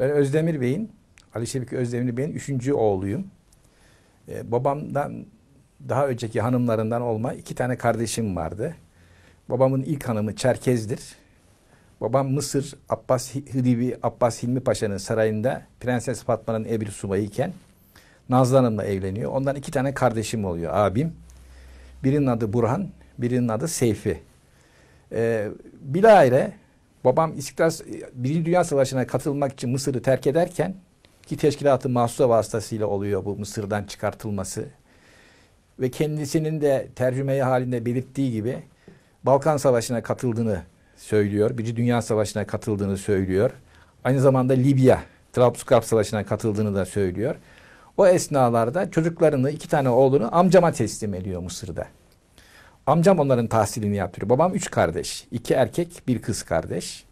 Ben Özdemir Bey'in, Ali Şebik Özdemir Bey'in üçüncü oğluyum. Ee, babamdan daha önceki hanımlarından olma iki tane kardeşim vardı. Babamın ilk hanımı Çerkez'dir. Babam Mısır Abbas Hidivi Abbas Hilmi Paşa'nın sarayında Prenses Fatma'nın ebri subayı iken Nazlı Hanım'la evleniyor. Ondan iki tane kardeşim oluyor abim. Birinin adı Burhan, birinin adı Seyfi. Ee, bilahare Babam İstiklal Birinci Dünya Savaşı'na katılmak için Mısır'ı terk ederken ki teşkilatı mahsusa vasıtasıyla oluyor bu Mısır'dan çıkartılması. Ve kendisinin de tercümeyi halinde belirttiği gibi Balkan Savaşı'na katıldığını söylüyor. Birinci Dünya Savaşı'na katıldığını söylüyor. Aynı zamanda Libya, Trablusgarp Savaşı'na katıldığını da söylüyor. O esnalarda çocuklarını, iki tane oğlunu amcama teslim ediyor Mısır'da. Amcam onların tahsilini yapıyor. Babam üç kardeş. iki erkek, bir kız kardeş.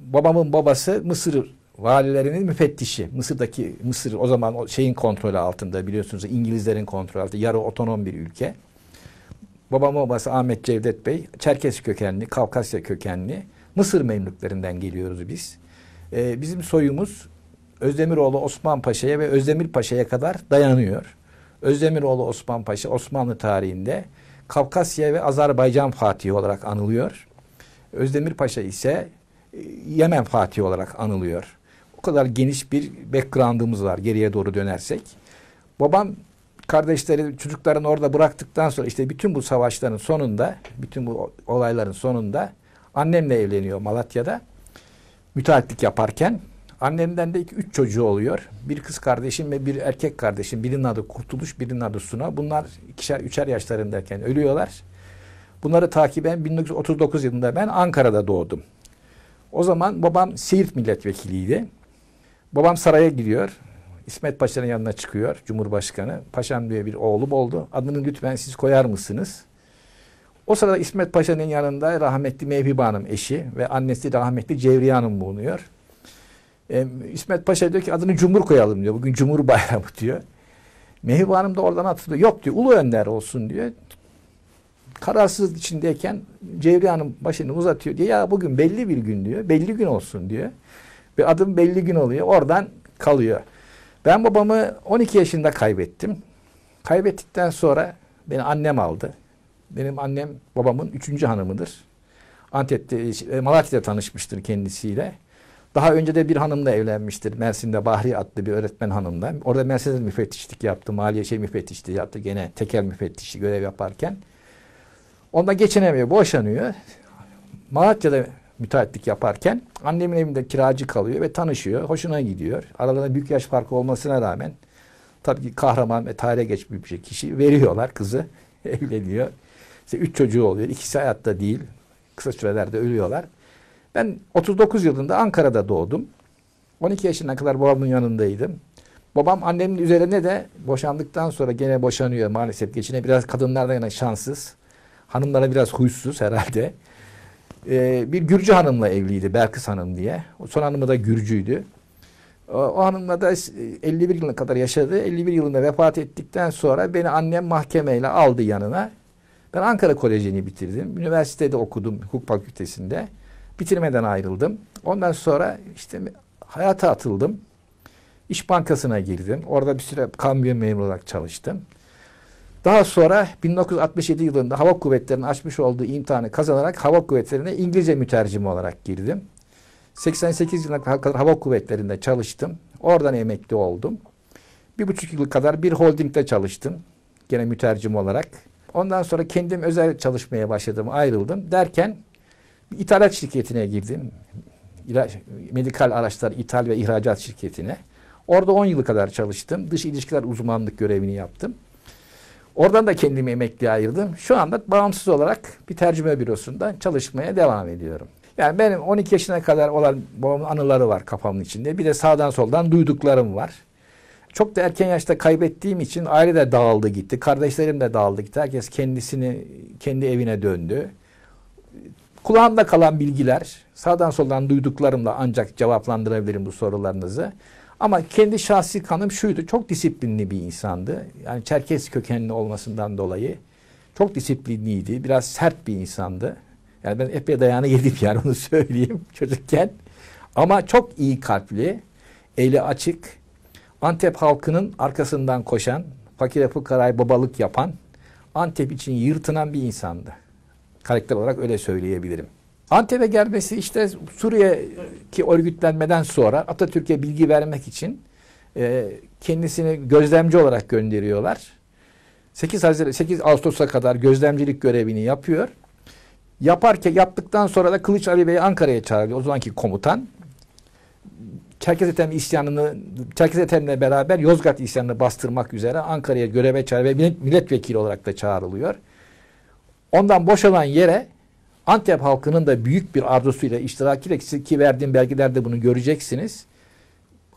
Babamın babası Mısır valilerinin müfettişi. Mısır'daki Mısır o zaman şeyin kontrolü altında biliyorsunuz İngilizlerin kontrolü altında yarı otonom bir ülke. Babamın babası Ahmet Cevdet Bey Çerkes kökenli, Kafkasya kökenli Mısır memlüklerinden geliyoruz biz. Ee, bizim soyumuz Özdemiroğlu Osman Paşa'ya ve Özdemir Paşa'ya kadar dayanıyor. Özdemiroğlu Osman Paşa Osmanlı tarihinde Kafkasya ve Azerbaycan Fatihi olarak anılıyor. Özdemir Paşa ise e, Yemen Fatihi olarak anılıyor. O kadar geniş bir background'ımız var geriye doğru dönersek. Babam kardeşleri çocuklarını orada bıraktıktan sonra işte bütün bu savaşların sonunda, bütün bu olayların sonunda annemle evleniyor Malatya'da. Müteahhitlik yaparken Annemden de iki, üç çocuğu oluyor. Bir kız kardeşim ve bir erkek kardeşim. Birinin adı Kurtuluş, birinin adı Suna. Bunlar ikişer, üçer yaşlarındayken ölüyorlar. Bunları takiben 1939 yılında ben Ankara'da doğdum. O zaman babam Siirt milletvekiliydi. Babam saraya giriyor, İsmet Paşa'nın yanına çıkıyor Cumhurbaşkanı. Paşam diye bir oğlum oldu. Adını lütfen siz koyar mısınız? O sırada İsmet Paşa'nın yanında rahmetli Mevhiba Hanım eşi ve annesi rahmetli Cevriye Hanım bulunuyor. E, İsmet Paşa diyor ki adını Cumhur koyalım diyor. Bugün Cumhur Bayramı diyor. Mehiba Hanım da oradan atılıyor. Yok diyor Ulu Önder olsun diyor. Kararsız içindeyken Cevriye Hanım başını uzatıyor diye ya bugün belli bir gün diyor. Belli gün olsun diyor. Ve adım belli gün oluyor. Oradan kalıyor. Ben babamı 12 yaşında kaybettim. Kaybettikten sonra beni annem aldı. Benim annem babamın üçüncü hanımıdır. Antep'te, şey, Malatya'da tanışmıştır kendisiyle. Daha önce de bir hanımla evlenmiştir. Mersin'de Bahri adlı bir öğretmen hanımla. Orada Mersin'de müfettişlik yaptı. Maliye şey müfettişliği yaptı. Gene tekel müfettişi görev yaparken. Onda geçinemiyor. Boşanıyor. Malatya'da müteahhitlik yaparken annemin evinde kiracı kalıyor ve tanışıyor. Hoşuna gidiyor. Aralarında büyük yaş farkı olmasına rağmen tabii ki kahraman ve tarihe geçmiş bir kişi veriyorlar kızı. Evleniyor. İşte üç çocuğu oluyor. İkisi hayatta değil. Kısa sürelerde ölüyorlar. Ben 39 yılında Ankara'da doğdum. 12 yaşına kadar babamın yanındaydım. Babam annemin üzerine de boşandıktan sonra gene boşanıyor maalesef. Geçine biraz kadınlardan yana şanssız. Hanımlara biraz huysuz herhalde. Ee, bir Gürcü hanımla evliydi Belkıs Hanım diye. O son hanımı da Gürcüydü. O, o hanımla da 51 e, yılına kadar yaşadı. 51 yılında vefat ettikten sonra beni annem mahkemeyle aldı yanına. Ben Ankara Koleji'ni bitirdim. Üniversitede okudum hukuk fakültesinde. Bitirmeden ayrıldım. Ondan sonra işte hayata atıldım. İş Bankası'na girdim. Orada bir süre kamyon memuru olarak çalıştım. Daha sonra 1967 yılında Hava Kuvvetleri'nin açmış olduğu imtihanı kazanarak Hava Kuvvetleri'ne İngilizce mütercim olarak girdim. 88 yılına kadar Hava Kuvvetleri'nde çalıştım. Oradan emekli oldum. Bir buçuk yıl kadar bir holdingde çalıştım. Gene mütercim olarak. Ondan sonra kendim özel çalışmaya başladım, ayrıldım. Derken bir ithalat şirketine girdim. İlaç, medikal araçlar ithal ve ihracat şirketine. Orada 10 yılı kadar çalıştım. Dış ilişkiler uzmanlık görevini yaptım. Oradan da kendimi emekli ayırdım. Şu anda bağımsız olarak bir tercüme bürosunda çalışmaya devam ediyorum. Yani benim 12 yaşına kadar olan babamın anıları var kafamın içinde. Bir de sağdan soldan duyduklarım var. Çok da erken yaşta kaybettiğim için aile de dağıldı gitti. Kardeşlerim de dağıldı gitti. Herkes kendisini kendi evine döndü. Kulağımda kalan bilgiler, sağdan soldan duyduklarımla ancak cevaplandırabilirim bu sorularınızı. Ama kendi şahsi kanım şuydu. Çok disiplinli bir insandı. Yani Çerkes kökenli olmasından dolayı çok disiplinliydi. Biraz sert bir insandı. Yani ben epey dayana yedim yani onu söyleyeyim çocukken. Ama çok iyi kalpli, eli açık, Antep halkının arkasından koşan, fakir fukaraya babalık yapan, Antep için yırtınan bir insandı. Karakter olarak öyle söyleyebilirim. Antep'e gelmesi işte Suriye ki örgütlenmeden sonra Atatürk'e bilgi vermek için e, kendisini gözlemci olarak gönderiyorlar. 8 Haziran 8 Ağustos'a kadar gözlemcilik görevini yapıyor. Yaparken yaptıktan sonra da Kılıç Ali Bey'i Ankara'ya çağırıyor. O zamanki komutan. Çerkez Etem isyanını Çerkez Etem'le beraber Yozgat isyanını bastırmak üzere Ankara'ya göreve çağırıyor ve milletvekili olarak da çağrılıyor. Ondan boşalan yere Antep halkının da büyük bir arzusuyla, iştirakiyle ki verdiğim belgelerde bunu göreceksiniz.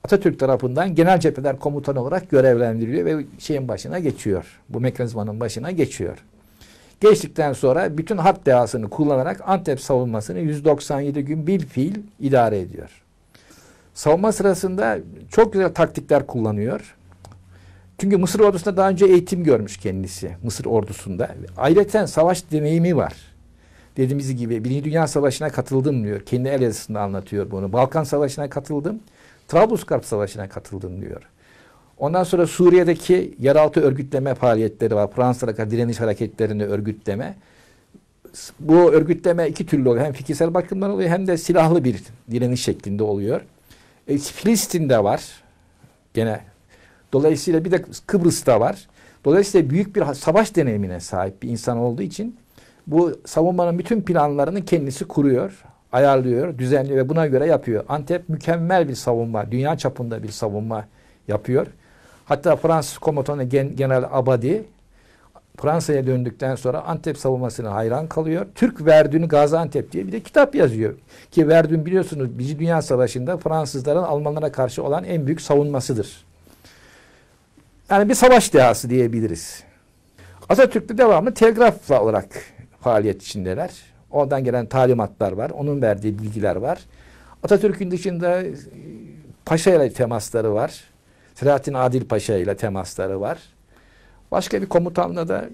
Atatürk tarafından genel cepheler komutanı olarak görevlendiriliyor ve şeyin başına geçiyor. Bu mekanizmanın başına geçiyor. Geçtikten sonra bütün harp dehasını kullanarak Antep savunmasını 197 gün bir fiil idare ediyor. Savunma sırasında çok güzel taktikler kullanıyor. Çünkü Mısır ordusunda daha önce eğitim görmüş kendisi. Mısır ordusunda. Ayrıca savaş deneyimi var. Dediğimiz gibi Birinci Dünya Savaşı'na katıldım diyor. Kendi el yazısında anlatıyor bunu. Balkan Savaşı'na katıldım. Trablusgarp Savaşı'na katıldım diyor. Ondan sonra Suriye'deki yeraltı örgütleme faaliyetleri var. Fransa'daki direniş hareketlerini örgütleme. Bu örgütleme iki türlü oluyor. Hem fikirsel bakımdan oluyor hem de silahlı bir direniş şeklinde oluyor. E, Filistin'de var. Gene Dolayısıyla bir de Kıbrıs'ta var. Dolayısıyla büyük bir savaş deneyimine sahip bir insan olduğu için bu savunmanın bütün planlarını kendisi kuruyor, ayarlıyor, düzenliyor ve buna göre yapıyor. Antep mükemmel bir savunma, dünya çapında bir savunma yapıyor. Hatta Fransız komutanı Gen General Abadi Fransa'ya döndükten sonra Antep savunmasına hayran kalıyor. Türk Verdun'u Gaziantep diye bir de kitap yazıyor. Ki Verdun biliyorsunuz Birinci Dünya Savaşı'nda Fransızların Almanlara karşı olan en büyük savunmasıdır. Yani bir savaş dehası diyebiliriz. Atatürk'te devamlı telgrafla olarak faaliyet içindeler. Oradan gelen talimatlar var. Onun verdiği bilgiler var. Atatürk'ün dışında e, Paşa ile temasları var. Selahattin Adil Paşa ile temasları var. Başka bir komutanla da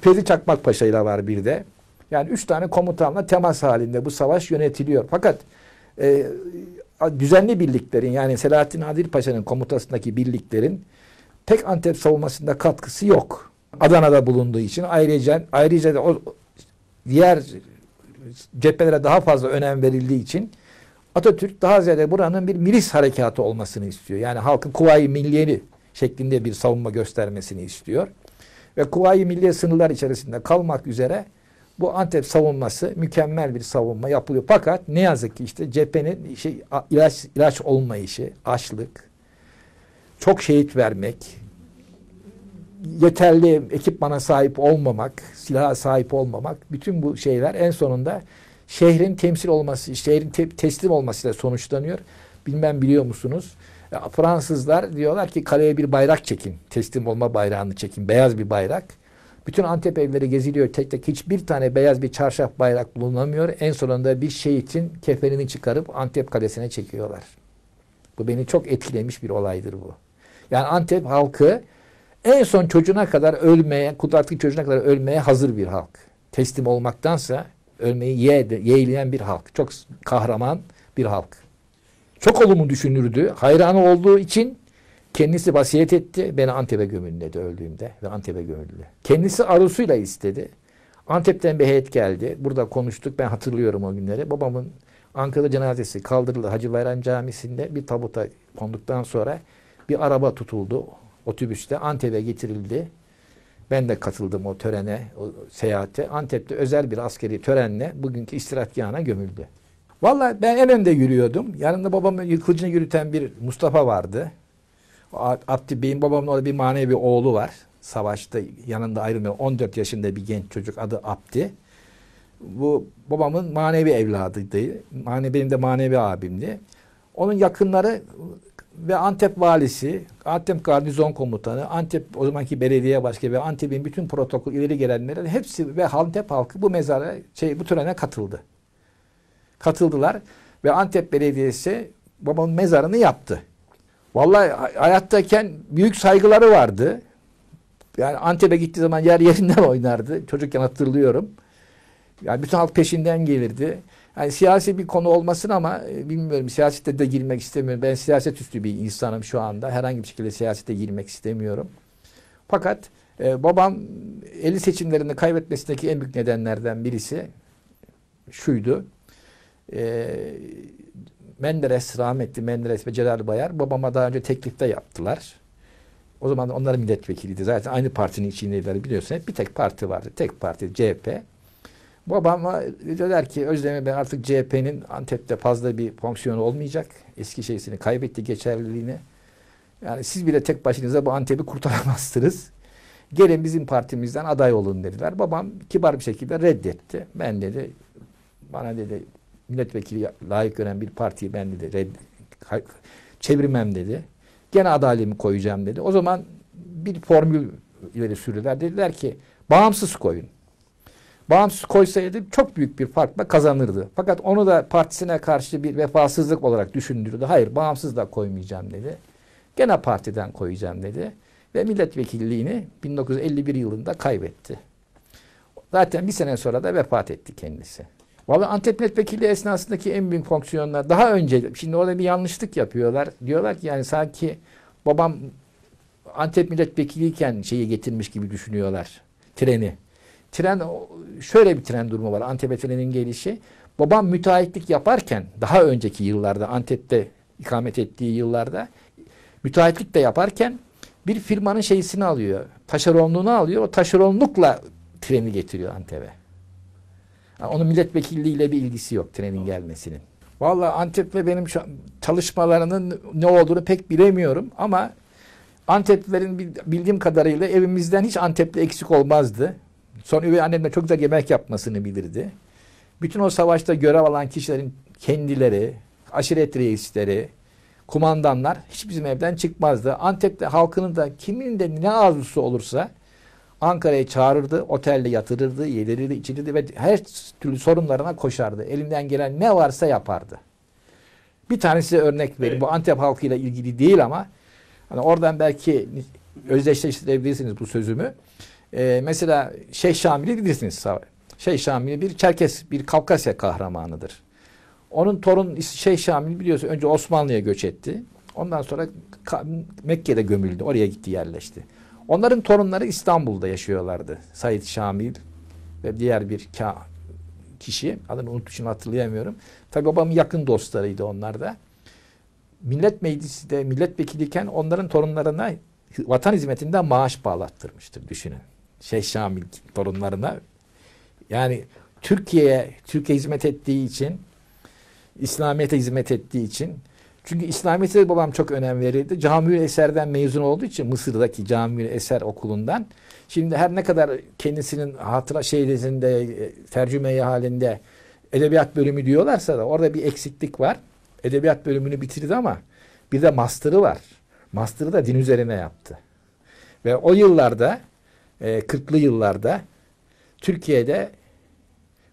Feri Çakmak Paşa ile var bir de. Yani üç tane komutanla temas halinde bu savaş yönetiliyor. Fakat e, düzenli birliklerin yani Selahattin Adil Paşa'nın komutasındaki birliklerin pek Antep savunmasında katkısı yok. Adana'da bulunduğu için ayrıca ayrıca de o diğer cephelere daha fazla önem verildiği için Atatürk daha ziyade buranın bir milis harekatı olmasını istiyor. Yani halkın kuvayi milliyeni şeklinde bir savunma göstermesini istiyor. Ve kuvayi milliye sınırlar içerisinde kalmak üzere bu Antep savunması mükemmel bir savunma yapılıyor. Fakat ne yazık ki işte cephenin şey, ilaç, ilaç olmayışı, açlık, çok şehit vermek, yeterli ekipmana sahip olmamak, silaha sahip olmamak, bütün bu şeyler en sonunda şehrin temsil olması, şehrin te- teslim olmasıyla sonuçlanıyor. Bilmem biliyor musunuz? E, Fransızlar diyorlar ki kaleye bir bayrak çekin. Teslim olma bayrağını çekin. Beyaz bir bayrak. Bütün Antep evleri geziliyor tek tek. Hiçbir tane beyaz bir çarşaf bayrak bulunamıyor. En sonunda bir şehitin kefenini çıkarıp Antep kalesine çekiyorlar. Bu beni çok etkilemiş bir olaydır bu. Yani Antep halkı en son çocuğuna kadar ölmeye, kutartlı çocuğuna kadar ölmeye hazır bir halk. Teslim olmaktansa ölmeyi ye, yeğleyen bir halk. Çok kahraman bir halk. Çok olumlu düşünürdü. Hayranı olduğu için kendisi vasiyet etti. Beni Antep'e gömün dedi öldüğümde ve Antep'e gömüldü. Kendisi arusuyla istedi. Antep'ten bir heyet geldi. Burada konuştuk. Ben hatırlıyorum o günleri. Babamın Ankara cenazesi kaldırıldı. Hacı Bayram Camisi'nde bir tabuta konduktan sonra bir araba tutuldu otobüste Antep'e getirildi. Ben de katıldım o törene, o seyahate. Antep'te özel bir askeri törenle bugünkü istirahatgahına gömüldü. Valla ben en önde yürüyordum. Yanımda babamın kılıcını yürüten bir Mustafa vardı. Abdi Bey'in babamın orada bir manevi oğlu var. Savaşta yanında ayrılmıyor. 14 yaşında bir genç çocuk adı Abdi. Bu babamın manevi evladıydı. Manevi, benim de manevi abimdi. Onun yakınları ve Antep valisi, Antep garnizon komutanı, Antep o zamanki belediye başkanı ve Antep'in bütün protokol ileri gelenlerin hepsi ve Antep halkı bu mezara şey bu törene katıldı. Katıldılar ve Antep Belediyesi babamın mezarını yaptı. Vallahi hayattayken büyük saygıları vardı. Yani Antep'e gittiği zaman yer yerinden oynardı. Çocukken hatırlıyorum. Yani bütün halk peşinden gelirdi. Yani siyasi bir konu olmasın ama e, bilmiyorum siyasette de girmek istemiyorum. Ben siyaset üstü bir insanım şu anda. Herhangi bir şekilde siyasete girmek istemiyorum. Fakat e, babam 50 seçimlerini kaybetmesindeki en büyük nedenlerden birisi şuydu. E, Menderes rahmetli Menderes ve Celal Bayar babama daha önce teklifte yaptılar. O zaman onların milletvekiliydi. Zaten aynı partinin içindeydiler biliyorsunuz bir tek parti vardı. Tek parti CHP. Babama diyorlar ki Özdemir ben artık CHP'nin Antep'te fazla bir fonksiyonu olmayacak. Eski şeysini kaybetti geçerliliğini. Yani siz bile tek başınıza bu Antep'i kurtaramazsınız. Gelin bizim partimizden aday olun dediler. Babam kibar bir şekilde reddetti. Ben dedi bana dedi milletvekili layık gören bir partiyi ben dedi red, çevirmem dedi. Gene adaylığımı koyacağım dedi. O zaman bir formül ileri sürdüler. Dediler ki bağımsız koyun bağımsız koysaydı çok büyük bir farkla kazanırdı. Fakat onu da partisine karşı bir vefasızlık olarak düşündürdü. Hayır bağımsız da koymayacağım dedi. Gene partiden koyacağım dedi. Ve milletvekilliğini 1951 yılında kaybetti. Zaten bir sene sonra da vefat etti kendisi. Valla Antep milletvekili esnasındaki en büyük fonksiyonlar daha önce şimdi orada bir yanlışlık yapıyorlar. Diyorlar ki yani sanki babam Antep milletvekiliyken şeyi getirmiş gibi düşünüyorlar. Treni tren şöyle bir tren durumu var Antep'e trenin gelişi. Babam müteahhitlik yaparken daha önceki yıllarda Antep'te ikamet ettiği yıllarda müteahhitlik de yaparken bir firmanın şeysini alıyor. Taşeronluğunu alıyor. O taşeronlukla treni getiriyor Antep'e. Yani onun milletvekilliğiyle bir ilgisi yok trenin gelmesinin. Valla Antep'le benim şu çalışmalarının ne olduğunu pek bilemiyorum ama Anteplilerin bildiğim kadarıyla evimizden hiç Antep'te eksik olmazdı. Sonra üvey annem de çok güzel yemek yapmasını bilirdi. Bütün o savaşta görev alan kişilerin kendileri, aşiret reisleri, kumandanlar hiç bizim evden çıkmazdı. Antep'te halkının da kimin de ne arzusu olursa Ankara'ya çağırırdı, otelde yatırırdı, yedirirdi, içirirdi ve her türlü sorunlarına koşardı. Elinden gelen ne varsa yapardı. Bir tane size örnek vereyim. Evet. Bu Antep halkıyla ilgili değil ama hani oradan belki özdeşleştirebilirsiniz bu sözümü. E, mesela Şeyh Şamil'i bilirsiniz. Şeyh Şamil bir Çerkes, bir Kafkasya kahramanıdır. Onun torun Şeyh Şamil biliyorsun önce Osmanlı'ya göç etti. Ondan sonra Mekke'de gömüldü. Oraya gitti yerleşti. Onların torunları İstanbul'da yaşıyorlardı. Said Şamil ve diğer bir kişi. Adını unuttum şimdi hatırlayamıyorum. Tabi babamın yakın dostlarıydı onlar da. Millet Meclisi de milletvekiliyken onların torunlarına vatan hizmetinden maaş bağlattırmıştır düşünün. Şeyh Şamil torunlarına. Yani Türkiye'ye, Türkiye hizmet ettiği için, İslamiyet'e hizmet ettiği için. Çünkü İslamiyet'e babam çok önem verirdi. Camiül Eser'den mezun olduğu için Mısır'daki Camiül Eser okulundan. Şimdi her ne kadar kendisinin hatıra şeylerinde, e, tercüme halinde edebiyat bölümü diyorlarsa da orada bir eksiklik var. Edebiyat bölümünü bitirdi ama bir de master'ı var. Master'ı da din üzerine yaptı. Ve o yıllarda e, 40'lı yıllarda Türkiye'de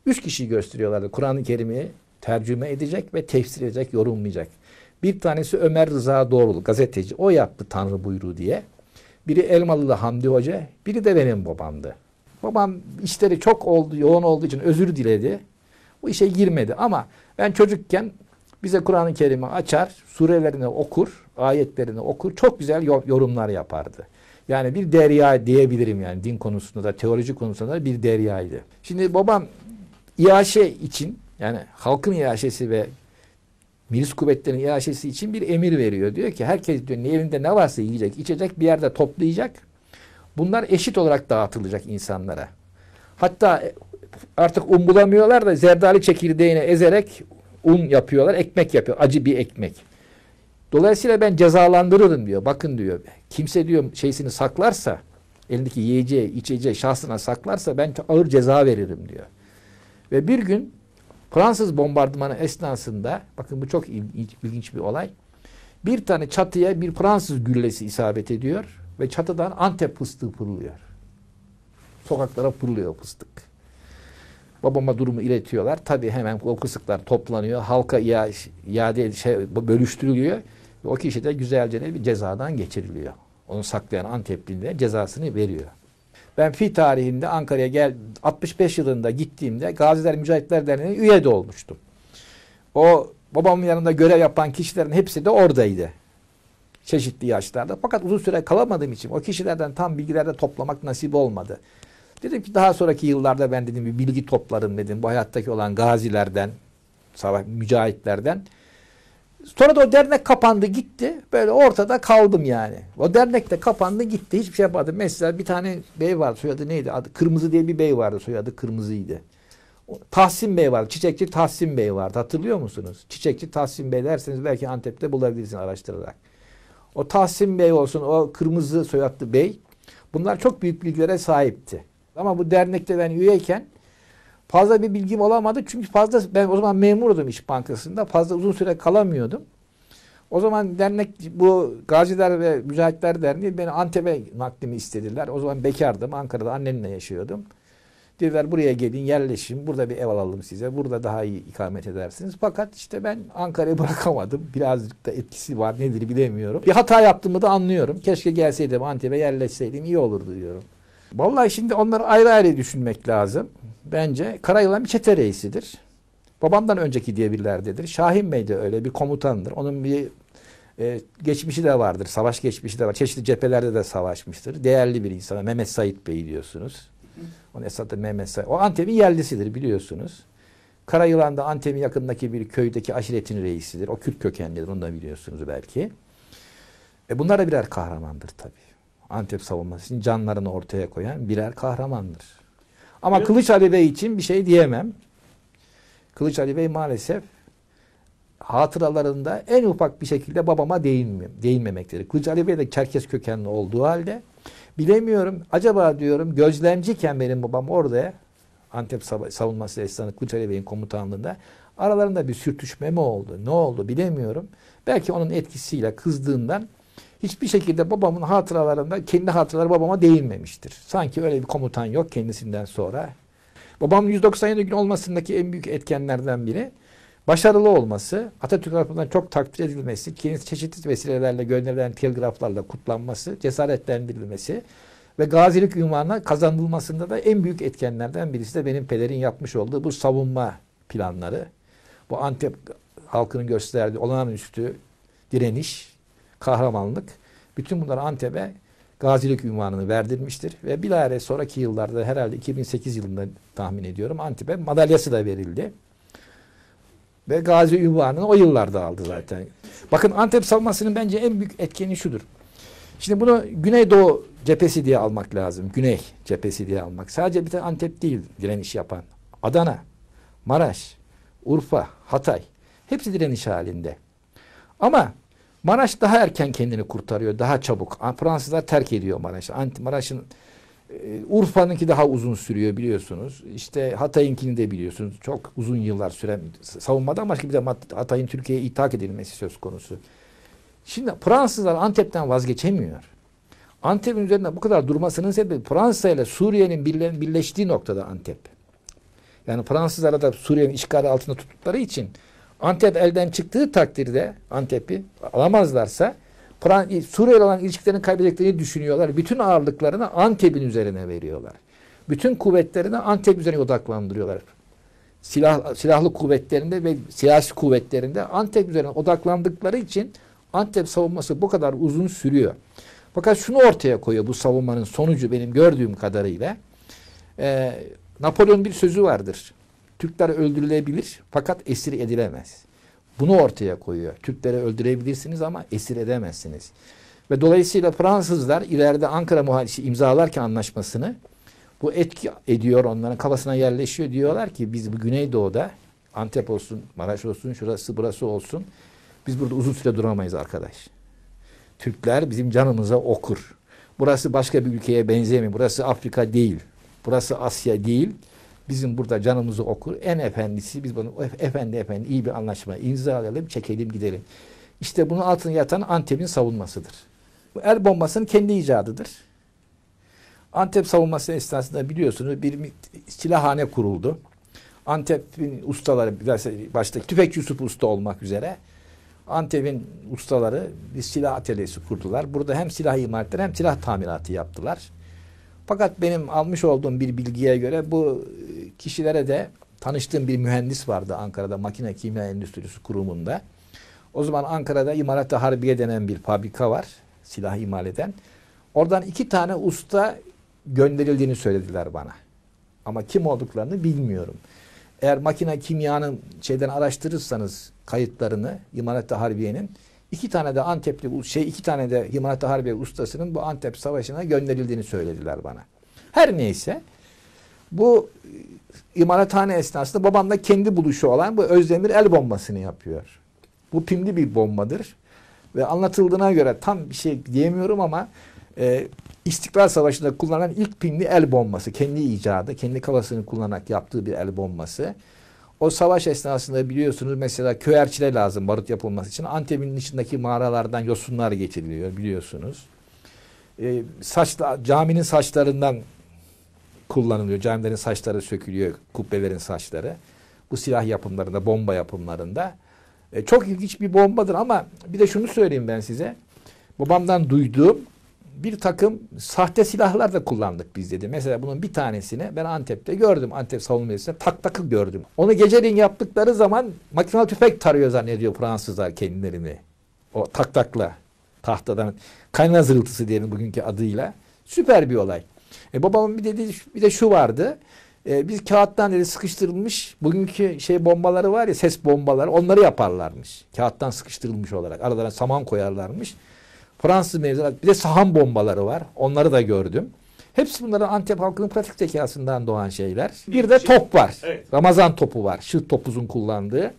üç kişi gösteriyorlardı. Kur'an-ı Kerim'i tercüme edecek ve tefsir edecek, yorumlayacak. Bir tanesi Ömer Rıza Doğrul, gazeteci. O yaptı Tanrı buyruğu diye. Biri Elmalılı Hamdi Hoca, biri de benim babamdı. Babam işleri çok oldu, yoğun olduğu için özür diledi. Bu işe girmedi ama ben çocukken bize Kur'an-ı Kerim'i açar, surelerini okur, ayetlerini okur, çok güzel yorumlar yapardı. Yani bir derya diyebilirim yani din konusunda da teoloji konusunda da bir deryaydı. Şimdi babam İAŞe için yani halkın İAŞesi ve milis kuvvetlerinin İAŞesi için bir emir veriyor. Diyor ki herkes diyor evinde ne varsa yiyecek, içecek bir yerde toplayacak. Bunlar eşit olarak dağıtılacak insanlara. Hatta artık un bulamıyorlar da zerdali çekirdeğini ezerek un yapıyorlar, ekmek yapıyor, acı bir ekmek. Dolayısıyla ben cezalandırırım diyor. Bakın diyor. Kimse diyor şeysini saklarsa, elindeki yiyeceği, içeceği şahsına saklarsa ben ağır ceza veririm diyor. Ve bir gün Fransız bombardımanı esnasında, bakın bu çok ilginç, ilginç bir olay. Bir tane çatıya bir Fransız güllesi isabet ediyor ve çatıdan Antep fıstığı fırlıyor. Sokaklara fırlıyor fıstık. Babama durumu iletiyorlar. Tabii hemen o kısıklar toplanıyor. Halka ya iade şey, bölüştürülüyor. o kişi de güzelce bir cezadan geçiriliyor. Onu saklayan Antepli cezasını veriyor. Ben fi tarihinde Ankara'ya gel 65 yılında gittiğimde Gaziler Mücahitler Derneği'ne üye de olmuştum. O babamın yanında görev yapan kişilerin hepsi de oradaydı. Çeşitli yaşlarda. Fakat uzun süre kalamadığım için o kişilerden tam bilgiler toplamak nasip olmadı. Dedim ki daha sonraki yıllarda ben dedim bir bilgi toplarım dedim. Bu hayattaki olan gazilerden, savaş mücahitlerden. Sonra da o dernek kapandı gitti. Böyle ortada kaldım yani. O dernek de kapandı gitti. Hiçbir şey yapmadım. Mesela bir tane bey vardı soyadı neydi? Adı Kırmızı diye bir bey vardı soyadı Kırmızı'ydı. Tahsin Bey vardı. Çiçekçi Tahsin Bey vardı. Hatırlıyor musunuz? Çiçekçi Tahsin Bey derseniz belki Antep'te bulabilirsiniz araştırarak. O Tahsin Bey olsun, o Kırmızı soyadlı bey. Bunlar çok büyük bilgilere sahipti. Ama bu dernekte ben üyeyken fazla bir bilgim olamadı. Çünkü fazla ben o zaman memurdum İş Bankası'nda. Fazla uzun süre kalamıyordum. O zaman dernek bu Gaziler ve Mücahitler Derneği beni Antep'e naklimi istediler. O zaman bekardım. Ankara'da annemle yaşıyordum. Dediler buraya gelin yerleşin. Burada bir ev alalım size. Burada daha iyi ikamet edersiniz. Fakat işte ben Ankara'yı bırakamadım. Birazcık da etkisi var nedir bilemiyorum. Bir hata yaptığımı da anlıyorum. Keşke gelseydim Antep'e yerleşseydim iyi olurdu diyorum. Vallahi şimdi onları ayrı ayrı düşünmek lazım. Bence Karayılan bir çete reisidir. Babamdan önceki diye birlerdedir. Şahin Bey de öyle bir komutandır. Onun bir e, geçmişi de vardır. Savaş geçmişi de var. Çeşitli cephelerde de savaşmıştır. Değerli bir insan. Mehmet Sait Bey diyorsunuz. Onun esasında Mehmet Sait. O Antep'in yerlisidir biliyorsunuz. Karayılan da Antep'in yakındaki bir köydeki aşiretin reisidir. O Kürt kökenlidir. Onu da biliyorsunuz belki. E bunlar da birer kahramandır tabii. Antep savunması için canlarını ortaya koyan birer kahramandır. Ama evet. Kılıç Ali Bey için bir şey diyemem. Kılıç Ali Bey maalesef hatıralarında en ufak bir şekilde babama değinmem, değinmemektedir. Kılıç Ali Bey de Çerkes kökenli olduğu halde bilemiyorum. Acaba diyorum gözlemciyken benim babam orada Antep savunması esnasında Kılıç Ali Bey'in komutanlığında aralarında bir sürtüşme mi oldu? Ne oldu bilemiyorum. Belki onun etkisiyle kızdığından hiçbir şekilde babamın hatıralarında kendi hatıraları babama değinmemiştir. Sanki öyle bir komutan yok kendisinden sonra. Babam 197 gün olmasındaki en büyük etkenlerden biri başarılı olması, Atatürk tarafından çok takdir edilmesi, kendisi çeşitli vesilelerle gönderilen telgraflarla kutlanması, cesaretlendirilmesi ve gazilik ünvanına kazanılmasında da en büyük etkenlerden birisi de benim Pelerin yapmış olduğu bu savunma planları. Bu Antep halkının gösterdiği olağanüstü direniş kahramanlık. Bütün bunlar Antep'e gazilik ünvanını verdirmiştir. Ve bilahare sonraki yıllarda herhalde 2008 yılında tahmin ediyorum Antep'e madalyası da verildi. Ve gazi ünvanını o yıllarda aldı zaten. Bakın Antep savunmasının bence en büyük etkeni şudur. Şimdi bunu Güneydoğu cephesi diye almak lazım. Güney cephesi diye almak. Sadece bir de Antep değil direniş yapan. Adana, Maraş, Urfa, Hatay. Hepsi direniş halinde. Ama Maraş daha erken kendini kurtarıyor, daha çabuk. Fransızlar terk ediyor Maraş'ı. Anti Maraş'ın e, Urfa'nınki daha uzun sürüyor biliyorsunuz. İşte Hatay'ınkini de biliyorsunuz. Çok uzun yıllar süren savunmadan başka bir de Hatay'ın Türkiye'ye ithak edilmesi söz konusu. Şimdi Fransızlar Antep'ten vazgeçemiyor. Antep'in üzerinde bu kadar durmasının sebebi Fransa ile Suriye'nin birleştiği noktada Antep. Yani Fransızlar da Suriye'nin işgali altında tuttukları için Antep elden çıktığı takdirde Antep'i alamazlarsa Suriye olan ilişkilerini kaybedeceklerini düşünüyorlar. Bütün ağırlıklarını Antep'in üzerine veriyorlar. Bütün kuvvetlerini Antep üzerine odaklandırıyorlar. Silah, silahlı kuvvetlerinde ve siyasi kuvvetlerinde Antep üzerine odaklandıkları için Antep savunması bu kadar uzun sürüyor. Fakat şunu ortaya koyuyor bu savunmanın sonucu benim gördüğüm kadarıyla. Ee, Napolyon bir sözü vardır. Türkler öldürülebilir fakat esir edilemez. Bunu ortaya koyuyor. Türkleri öldürebilirsiniz ama esir edemezsiniz. Ve dolayısıyla Fransızlar ileride Ankara muhalifi imzalarken anlaşmasını bu etki ediyor onların kafasına yerleşiyor. Diyorlar ki biz bu Güneydoğu'da Antep olsun, Maraş olsun, şurası burası olsun. Biz burada uzun süre duramayız arkadaş. Türkler bizim canımıza okur. Burası başka bir ülkeye benzemiyor. Burası Afrika değil. Burası Asya değil bizim burada canımızı okur. En efendisi biz bunu efendi efendi iyi bir anlaşma imzalayalım, çekelim gidelim. İşte bunun altına yatan Antep'in savunmasıdır. Bu el bombasının kendi icadıdır. Antep savunması esnasında biliyorsunuz bir silahhane kuruldu. Antep'in ustaları bilhassa başta Tüfek Yusuf Usta olmak üzere Antep'in ustaları bir silah atölyesi kurdular. Burada hem silah imal ettiler hem silah tamiratı yaptılar. Fakat benim almış olduğum bir bilgiye göre bu e, kişilere de tanıştığım bir mühendis vardı Ankara'da Makine Kimya Endüstrisi Kurumu'nda. O zaman Ankara'da İmalat Harbiye denen bir fabrika var. Silah imal eden. Oradan iki tane usta gönderildiğini söylediler bana. Ama kim olduklarını bilmiyorum. Eğer makine kimyanın şeyden araştırırsanız kayıtlarını İmalat Harbiye'nin İki tane de Antepli şey iki tane de Himanat Harbi ustasının bu Antep Savaşı'na gönderildiğini söylediler bana. Her neyse bu e, imalathane esnasında babamla kendi buluşu olan bu Özdemir el bombasını yapıyor. Bu pimli bir bombadır. Ve anlatıldığına göre tam bir şey diyemiyorum ama e, İstiklal Savaşı'nda kullanılan ilk pimli el bombası. Kendi icadı, kendi kafasını kullanarak yaptığı bir el bombası. O savaş esnasında biliyorsunuz mesela köerçile lazım barut yapılması için. Antep'in içindeki mağaralardan yosunlar getiriliyor biliyorsunuz. E, saçla, caminin saçlarından kullanılıyor. Camilerin saçları sökülüyor, kubbelerin saçları. Bu silah yapımlarında, bomba yapımlarında. E, çok ilginç bir bombadır ama bir de şunu söyleyeyim ben size. Babamdan duyduğum bir takım sahte silahlar da kullandık biz dedi. Mesela bunun bir tanesini ben Antep'te gördüm. Antep savunma meclisinde tak takı gördüm. Onu geceliğin yaptıkları zaman makinalı tüfek tarıyor zannediyor Fransızlar kendilerini. O tak takla tahtadan kayna zırıltısı diyelim bugünkü adıyla. Süper bir olay. E, babamın bir dedi bir de şu vardı. E, biz kağıttan dedi sıkıştırılmış bugünkü şey bombaları var ya ses bombaları onları yaparlarmış. Kağıttan sıkıştırılmış olarak. Aralarına saman koyarlarmış. Fransız mevzuat bir de saham bombaları var. Onları da gördüm. Hepsi bunların Antep halkının pratik zekasından doğan şeyler. Bir de top var. Evet. Ramazan topu var. Şık topuzun kullandığı.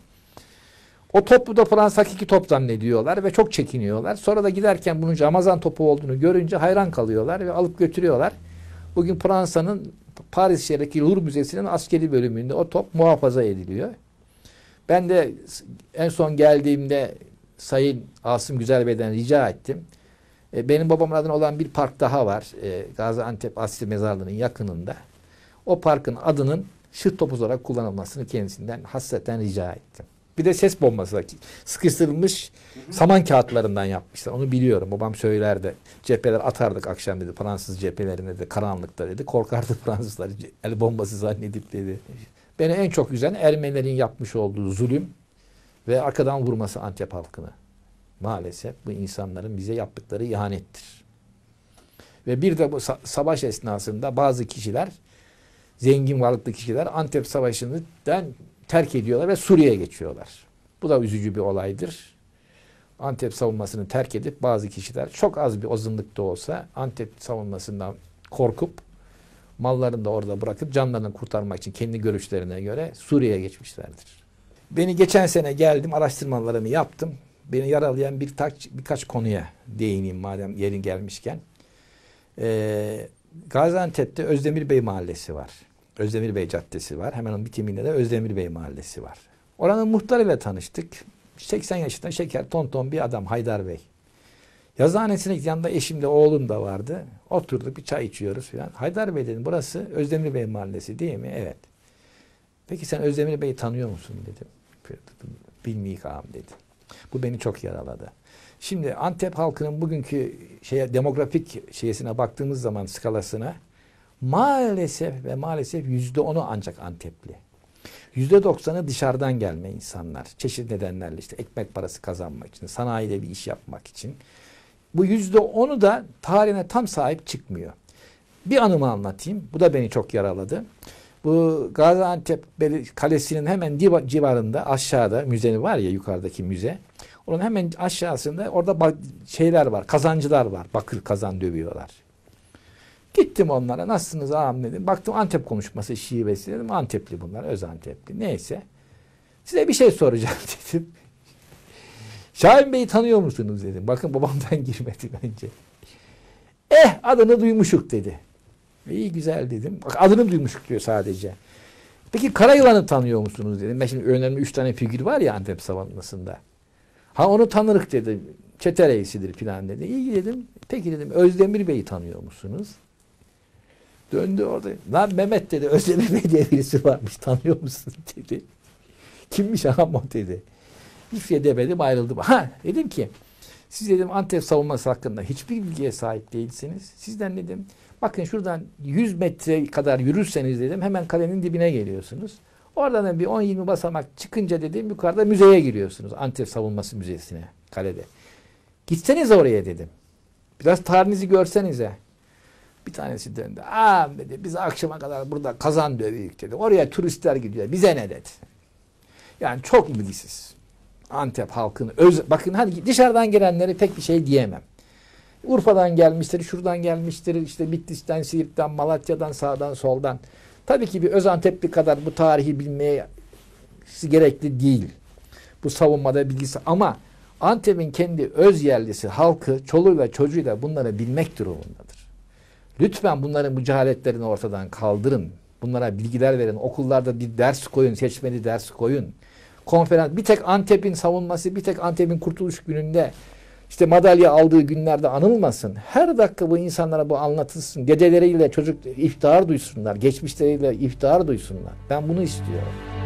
O topu da Fransa hakiki top zannediyorlar ve çok çekiniyorlar. Sonra da giderken bunun Ramazan topu olduğunu görünce hayran kalıyorlar ve alıp götürüyorlar. Bugün Fransa'nın Paris şehrindeki Louvre Müzesi'nin askeri bölümünde o top muhafaza ediliyor. Ben de en son geldiğimde Sayın Asım Güzel Beyden rica ettim. E, benim babamın adına olan bir park daha var. E, Gaziantep Asil Mezarlığı'nın yakınında. O parkın adının şırt topuz olarak kullanılmasını kendisinden hasreten rica ettim. Bir de ses bombası sıkıştırılmış hı hı. saman kağıtlarından yapmışlar. Onu biliyorum. Babam söylerdi. Cepheler atardık akşam dedi. Fransız cephelerine de karanlıkta dedi. Korkardı Fransızlar el bombası zannedip dedi. Beni en çok üzen Ermenilerin yapmış olduğu zulüm ve arkadan vurması Antep halkını. Maalesef bu insanların bize yaptıkları ihanettir. Ve bir de bu savaş esnasında bazı kişiler, zengin varlıklı kişiler Antep Savaşı'ndan terk ediyorlar ve Suriye'ye geçiyorlar. Bu da üzücü bir olaydır. Antep savunmasını terk edip bazı kişiler çok az bir ozunlukta olsa Antep savunmasından korkup mallarını da orada bırakıp canlarını kurtarmak için kendi görüşlerine göre Suriye'ye geçmişlerdir. Beni geçen sene geldim araştırmalarımı yaptım. Beni yaralayan bir taç, birkaç konuya değineyim madem yerin gelmişken. Ee, Gaziantep'te Özdemir Bey Mahallesi var. Özdemir Bey Caddesi var. Hemen onun bitiminde de Özdemir Bey Mahallesi var. Oranın muhtarıyla tanıştık. 80 yaşında şeker ton ton bir adam Haydar Bey. Yazıhanesine yanında eşimle oğlum da vardı. Oturduk bir çay içiyoruz falan. Haydar Bey dedim burası Özdemir Bey Mahallesi değil mi? Evet. Peki sen Özdemir Bey'i tanıyor musun dedim bilmiyam dedi. Bu beni çok yaraladı. Şimdi Antep halkının bugünkü şeye demografik şeysine baktığımız zaman skalasına maalesef ve maalesef yüzde onu ancak Antepli. Yüzde doksanı dışarıdan gelme insanlar. Çeşitli nedenlerle işte ekmek parası kazanmak için, sanayide bir iş yapmak için. Bu yüzde onu da tarihine tam sahip çıkmıyor. Bir anımı anlatayım. Bu da beni çok yaraladı. Bu Gaziantep Kalesi'nin hemen civarında aşağıda müze var ya yukarıdaki müze. Onun hemen aşağısında orada şeyler var, kazancılar var. Bakır kazan dövüyorlar. Gittim onlara nasılsınız ağam dedim. Baktım Antep konuşması şivesi dedim. Antepli bunlar, öz Antepli. Neyse. Size bir şey soracağım dedim. Şahin Bey'i tanıyor musunuz dedim. Bakın babamdan girmedi bence. Eh adını duymuşuk dedi. İyi güzel dedim. Bak adını duymuştuk diyor sadece. Peki Karayılanı tanıyor musunuz dedim. Ben şimdi önemli üç tane figür var ya Antep savunmasında Ha onu tanırık dedi. Çete reisidir filan dedi. İyi dedim. Peki dedim Özdemir Bey'i tanıyor musunuz? Döndü orada. Lan Mehmet dedi Özdemir Bey diye birisi varmış tanıyor musun dedi. Kimmiş ama dedi. Hiçbir şey demedim ayrıldım. Ha dedim ki siz dedim Antep savunması hakkında hiçbir bilgiye sahip değilsiniz. Sizden dedim bakın şuradan 100 metre kadar yürürseniz dedim hemen kalenin dibine geliyorsunuz. Oradan bir 10-20 basamak çıkınca dedim yukarıda müzeye giriyorsunuz. Antep savunması müzesine kalede. Gitseniz oraya dedim. Biraz tarihinizi görsenize. Bir tanesi döndü. Aa dedi biz akşama kadar burada kazan dövüyük dedi. Oraya turistler gidiyor. Bize ne dedi. Yani çok bilgisiz. Antep halkını öz bakın hadi dışarıdan gelenlere pek bir şey diyemem. Urfa'dan gelmiştir, şuradan gelmiştir, işte Bitlis'ten, Siirt'ten, Malatya'dan, sağdan, soldan. Tabii ki bir öz Antepli kadar bu tarihi bilmeye gerekli değil. Bu savunmada bilgisi ama Antep'in kendi öz yerlisi, halkı, çoluğuyla çocuğuyla bunları bilmek durumundadır. Lütfen bunların bu cehaletlerini ortadan kaldırın. Bunlara bilgiler verin. Okullarda bir ders koyun, seçmeli ders koyun konferans. Bir tek Antep'in savunması, bir tek Antep'in kurtuluş gününde işte madalya aldığı günlerde anılmasın. Her dakika bu insanlara bu anlatılsın. Dedeleriyle çocuk iftihar duysunlar. Geçmişleriyle iftihar duysunlar. Ben bunu istiyorum.